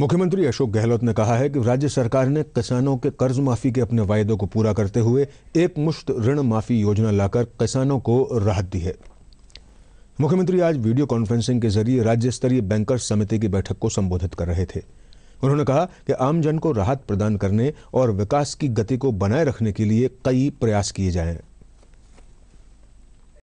मुख्यमंत्री अशोक गहलोत ने कहा है कि राज्य सरकार ने किसानों के कर्ज माफी के अपने वायदों को पूरा करते हुए एक मुश्त ऋण माफी योजना लाकर किसानों को राहत दी है मुख्यमंत्री आज वीडियो कॉन्फ्रेंसिंग के जरिए राज्य स्तरीय बैंकर्स समिति की बैठक को संबोधित कर रहे थे उन्होंने कहा कि आमजन को राहत प्रदान करने और विकास की गति को बनाए रखने के लिए कई प्रयास किए जाएं